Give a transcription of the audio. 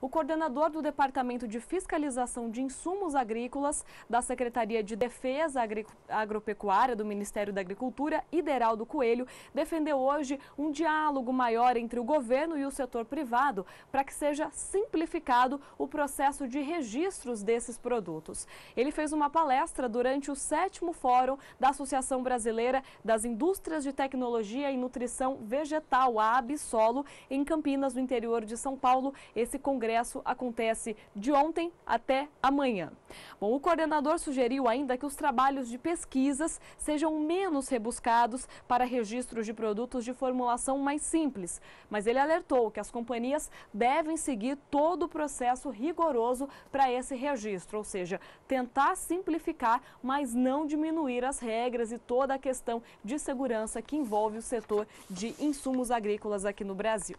O coordenador do Departamento de Fiscalização de Insumos Agrícolas da Secretaria de Defesa Agropecuária do Ministério da Agricultura, Ideraldo Coelho, defendeu hoje um diálogo maior entre o governo e o setor privado para que seja simplificado o processo de registros desses produtos. Ele fez uma palestra durante o sétimo fórum da Associação Brasileira das Indústrias de Tecnologia e Nutrição Vegetal, a Absolo, em Campinas, no interior de São Paulo. Esse congresso Congresso acontece de ontem até amanhã. Bom, o coordenador sugeriu ainda que os trabalhos de pesquisas sejam menos rebuscados para registros de produtos de formulação mais simples, mas ele alertou que as companhias devem seguir todo o processo rigoroso para esse registro, ou seja, tentar simplificar, mas não diminuir as regras e toda a questão de segurança que envolve o setor de insumos agrícolas aqui no Brasil.